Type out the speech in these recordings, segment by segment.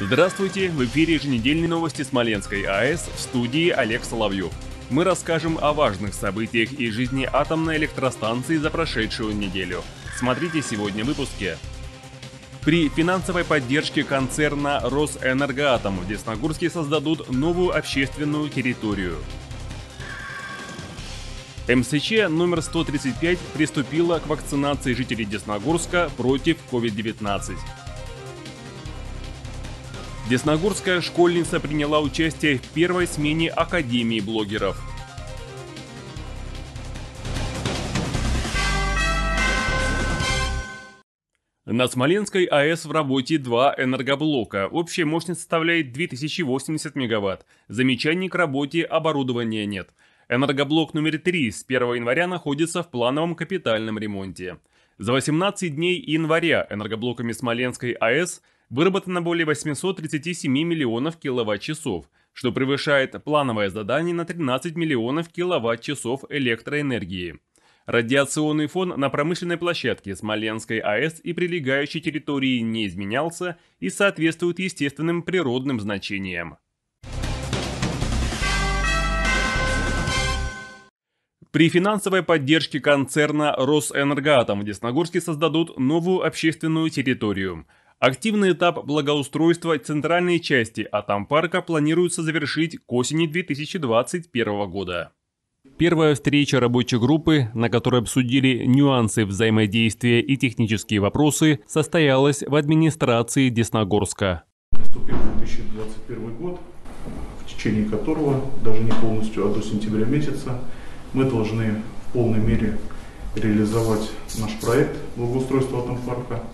Здравствуйте, в эфире еженедельные новости Смоленской АЭС в студии Олег Соловьев. Мы расскажем о важных событиях и жизни атомной электростанции за прошедшую неделю. Смотрите сегодня в выпуске. При финансовой поддержке концерна «Росэнергоатом» в Десногорске создадут новую общественную территорию. МСЧ номер 135 приступила к вакцинации жителей Десногорска против COVID-19. Десногорская школьница приняла участие в первой смене Академии блогеров. На Смоленской АЭС в работе два энергоблока. Общая мощность составляет 2080 мегаватт. Замечаний к работе оборудования нет. Энергоблок номер 3 с 1 января находится в плановом капитальном ремонте. За 18 дней января энергоблоками Смоленской АЭС – выработано более 837 миллионов киловатт-часов, что превышает плановое задание на 13 миллионов киловатт-часов электроэнергии. Радиационный фон на промышленной площадке Смоленской АЭС и прилегающей территории не изменялся и соответствует естественным природным значениям. При финансовой поддержке концерна «Росэнергоатом» в Десногорске создадут новую общественную территорию, Активный этап благоустройства центральной части Атампарка планируется завершить к осени 2021 года. Первая встреча рабочей группы, на которой обсудили нюансы взаимодействия и технические вопросы, состоялась в администрации Десногорска. Наступил 2021 год, в течение которого, даже не полностью, а до сентября месяца, мы должны в полной мере реализовать наш проект благоустройства Атомпарка. парка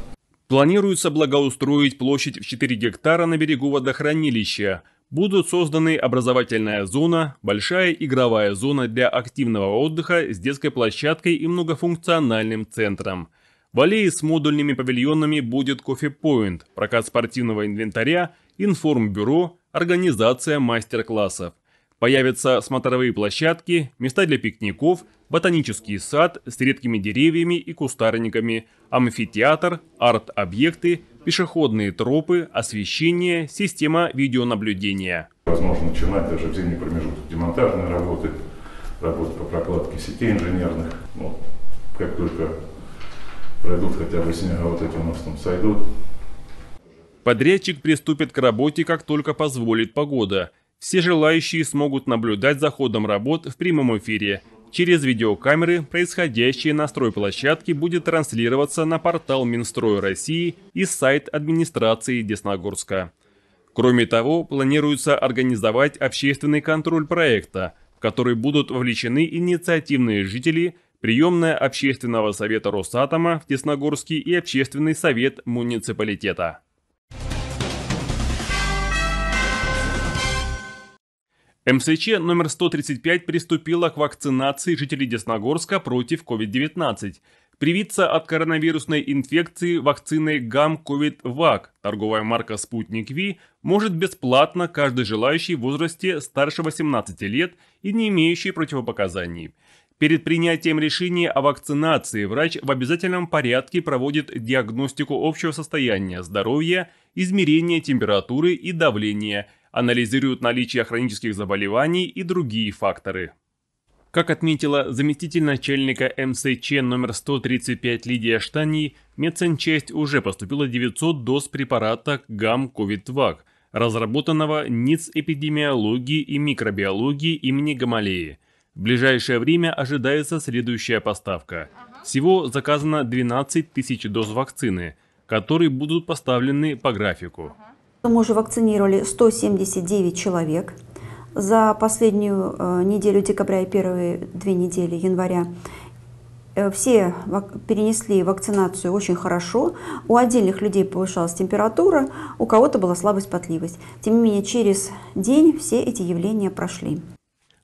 Планируется благоустроить площадь в 4 гектара на берегу водохранилища. Будут созданы образовательная зона, большая игровая зона для активного отдыха с детской площадкой и многофункциональным центром. В аллее с модульными павильонами будет кофе-поинт, прокат спортивного инвентаря, информбюро, организация мастер-классов. Появятся смотровые площадки, места для пикников, ботанический сад с редкими деревьями и кустарниками, амфитеатр, арт-объекты, пешеходные тропы, освещение, система видеонаблюдения. Возможно, начинать даже в зимний промежуток демонтажные работы, работы по прокладке сетей инженерных. Вот, ну, как только пройдут хотя бы снега, вот эти у нас там сойдут. Подрядчик приступит к работе, как только позволит погода – все желающие смогут наблюдать за ходом работ в прямом эфире. Через видеокамеры происходящее на стройплощадке будет транслироваться на портал Минстроя России и сайт администрации Десногорска. Кроме того, планируется организовать общественный контроль проекта, в который будут вовлечены инициативные жители, приемная общественного совета Росатома в Десногорске и общественный совет муниципалитета. МСЧ номер 135 приступила к вакцинации жителей Десногорска против COVID-19. Привиться от коронавирусной инфекции вакциной GAM-COVID-VAC, торговая марка «Спутник Ви», может бесплатно каждый желающий в возрасте старше 18 лет и не имеющий противопоказаний. Перед принятием решения о вакцинации врач в обязательном порядке проводит диагностику общего состояния здоровья, измерение температуры и давления – анализируют наличие хронических заболеваний и другие факторы. Как отметила заместитель начальника МСЧ номер 135 Лидия Штани, медсанчасть уже поступила 900 доз препарата ГАМ-КОВИД-ВАК, разработанного НИЦ эпидемиологии и микробиологии имени Гамалеи. В ближайшее время ожидается следующая поставка. Всего заказано 12 тысяч доз вакцины, которые будут поставлены по графику. Мы уже вакцинировали 179 человек за последнюю э, неделю декабря и первые две недели января. Э, все перенесли вакцинацию очень хорошо. У отдельных людей повышалась температура, у кого-то была слабость, потливость. Тем не менее, через день все эти явления прошли.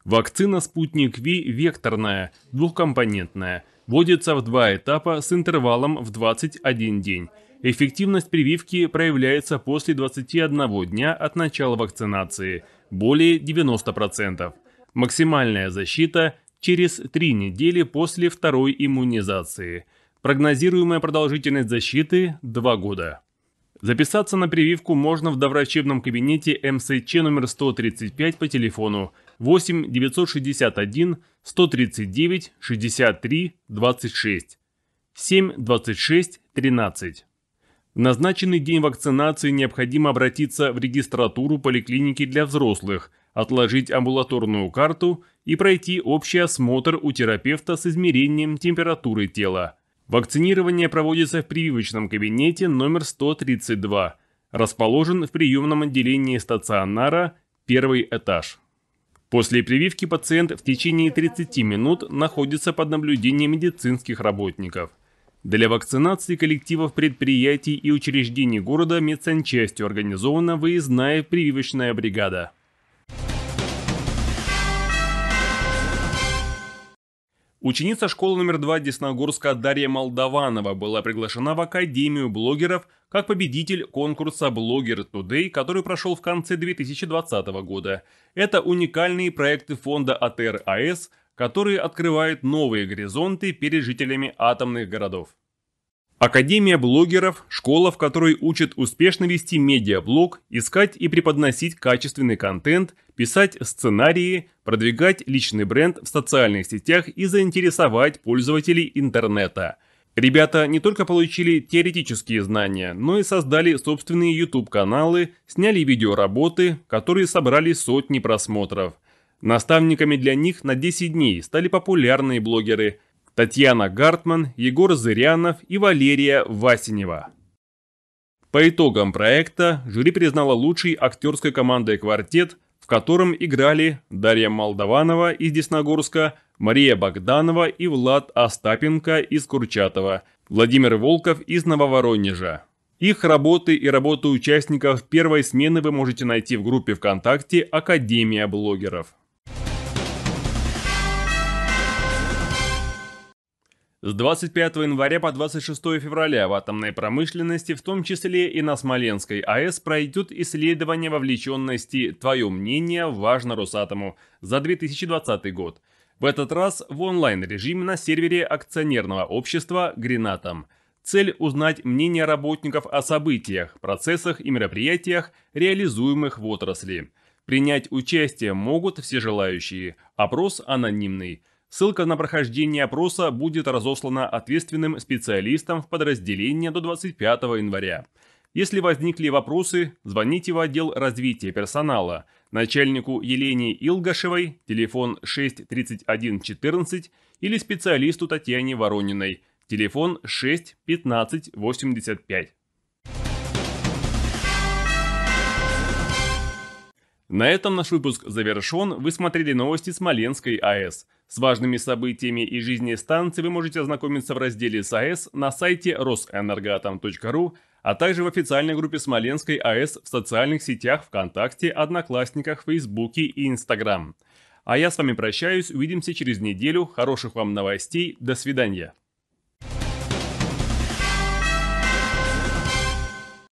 Вакцина «Спутник Ви» векторная, двухкомпонентная. Вводится в два этапа с интервалом в 21 день. Эффективность прививки проявляется после 21 дня от начала вакцинации, более 90%. Максимальная защита через 3 недели после второй иммунизации. Прогнозируемая продолжительность защиты – 2 года. Записаться на прививку можно в доврачебном кабинете МСЧ номер 135 по телефону 8 961 139 63 26 7 26 13. В назначенный день вакцинации необходимо обратиться в регистратуру поликлиники для взрослых, отложить амбулаторную карту и пройти общий осмотр у терапевта с измерением температуры тела. Вакцинирование проводится в прививочном кабинете номер 132, расположен в приемном отделении стационара, первый этаж. После прививки пациент в течение 30 минут находится под наблюдением медицинских работников. Для вакцинации коллективов предприятий и учреждений города медсанчастью организована выездная прививочная бригада. Ученица школы номер 2 Десногорска Дарья Молдаванова была приглашена в Академию блогеров как победитель конкурса «Блогер Today, который прошел в конце 2020 года. Это уникальные проекты фонда АТР АЭС, который открывает новые горизонты перед жителями атомных городов. Академия блогеров – школа, в которой учат успешно вести медиаблог, искать и преподносить качественный контент, писать сценарии, продвигать личный бренд в социальных сетях и заинтересовать пользователей интернета. Ребята не только получили теоретические знания, но и создали собственные YouTube-каналы, сняли видеоработы, которые собрали сотни просмотров – Наставниками для них на 10 дней стали популярные блогеры Татьяна Гартман, Егор Зырянов и Валерия Васинева. По итогам проекта жюри признало лучшей актерской командой «Квартет», в котором играли Дарья Молдованова из Десногорска, Мария Богданова и Влад Остапенко из Курчатова, Владимир Волков из Нововоронежа. Их работы и работы участников первой смены вы можете найти в группе ВКонтакте «Академия блогеров». С 25 января по 26 февраля в атомной промышленности, в том числе и на Смоленской АЭС, пройдет исследование вовлеченности «Твое мнение важно Росатому» за 2020 год. В этот раз в онлайн-режиме на сервере акционерного общества «Гренатом». Цель – узнать мнение работников о событиях, процессах и мероприятиях, реализуемых в отрасли. Принять участие могут все желающие. Опрос анонимный – Ссылка на прохождение опроса будет разослана ответственным специалистам в подразделение до 25 января. Если возникли вопросы, звоните в отдел развития персонала, начальнику Елене Илгашевой, телефон 63114 или специалисту Татьяне Ворониной, телефон 61585. На этом наш выпуск завершен. Вы смотрели новости Смоленской АЭС. С важными событиями и жизни станции вы можете ознакомиться в разделе с АЭС на сайте росэнергоатом.ру, а также в официальной группе Смоленской АЭС в социальных сетях ВКонтакте, Одноклассниках, Фейсбуке и Инстаграм. А я с вами прощаюсь, увидимся через неделю, хороших вам новостей, до свидания.